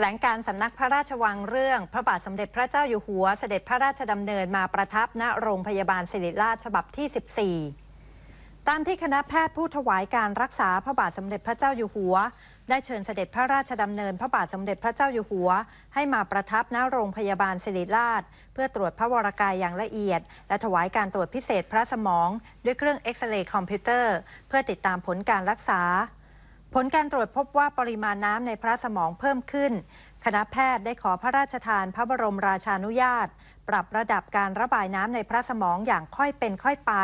ถลงการสำนักพระราชวังเรื่อง พระบาทสมเด็จพระเจ้าอยู่หัว เสด็จพระราชดำเนินมาประทับณโรงพยาบาลศิริราชฉบับที่14ตามที่คณะแพทย์ผู้ถวายการรักษาพระบาทสมเด็จพระเจ้าอยู่หัว ได้เชิญเสด็จพระราชดำเนินพระบาทสมเด็จพระเจ้าอยู่หัว ให้มาประทับณโรงพยาบาลศิริราช เพื่อตรวจพระวรกายอย่างละเอียด และถวายการตรวจพิเศษพระสมอง ด้วยเครื่องเอ็กซเรย์คอมพิวเตอร์เพื่อติดตามผลการรักษาผลการตรวจพบว่าปริมาณน้ำในพระสมองเพิ่มขึ้น คณะแพทย์ได้ขอพระราชทานพระบรมราชานุญาต ปรับระดับการระบายน้ำในพระสมองอย่างค่อยเป็นค่อยไป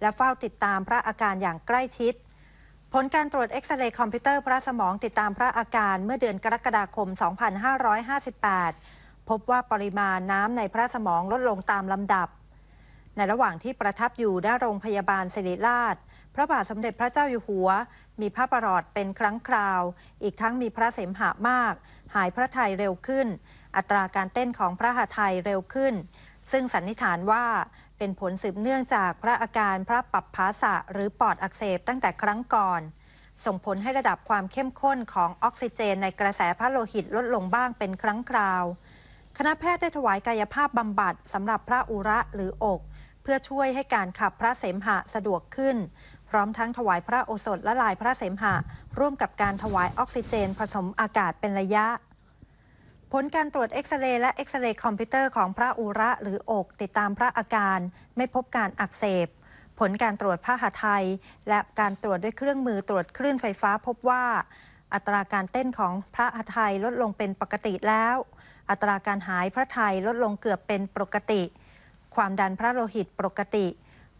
และเฝ้าติดตามพระอาการอย่างใกล้ชิด ผลการตรวจเอ็กซเรย์คอมพิวเตอร์พระสมองติดตามพระอาการเมื่อเดือนกรกฎาคม 2558 พบว่าปริมาณน้ำในพระสมองลดลงตามลำดับ ในระหว่างที่ประทับอยู่้นโรงพยาบาลศิริราชพระบาทสมเด็จพระเจ้าอยู่หัว มีพระประหลอดเป็นครั้งคราว อีกทั้งมีพระเสมหะมาก หายพระไทยเร็วขึ้น อัตราการเต้นของพระหัตถ์เร็วขึ้น ซึ่งสันนิษฐานว่าเป็นผลสืบเนื่องจากพระอาการพระปับภาสะหรือปอดอักเสบตั้งแต่ครั้งก่อน ส่งผลให้ระดับความเข้มข้นของออกซิเจนในกระแสพระโลหิตลดลงบ้างเป็นครั้งคราว คณะแพทย์ได้ถวายกายภาพบำบัดสำหรับพระอุระหรืออก เพื่อช่วยให้การขับพระเสมหะสะดวกขึ้นพร้อมทั้งถวายพระโอสถและลายพระเสมหะร่วมกับการถวายออกซิเจนผสมอากาศเป็นระยะ ผลการตรวจเอ็กซเรย์และเอ็กซเรย์คอมพิวเตอร์ของพระอุระหรืออก ติดตามพระอาการไม่พบการอักเสบผลการตรวจพระหาไทยและการตรวจด้วยเครื่องมือตรวจคลื่นไฟฟ้าพบว่า อัตราการเต้นของพระหาไทยลดลงเป็นปกติแล้ว อัตราการหายพระไทยลดลงเกือบเป็นปกติ ความดันพระโลหิตปกติ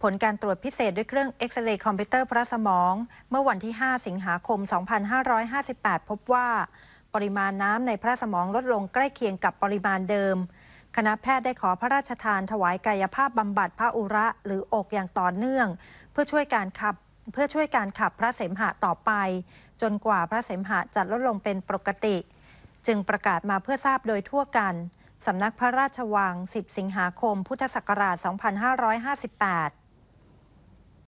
ผลการตรวจพิเศษด้วยเครื่องเอ็กซเรย์คอมพิวเตอร์พระสมอง เมื่อวันที่ 5 สิงหาคม 2558 พบว่า ปริมาณน้ำในพระสมองลดลงใกล้เคียงกับปริมาณเดิม คณะแพทย์ได้ขอพระราชทานถวายกายภาพบำบัดพระอุระหรืออกอย่างต่อเนื่อง เพื่อช่วยการขับเพื่อช่วยการขับพระเสมหะต่อไป จนกว่าพระเสมหะจะลดลงเป็นปกติ จึงประกาศมาเพื่อทราบโดยทั่วกันสำนักพระราชวัง 10 สิงหาคม พุทธศักราช 2558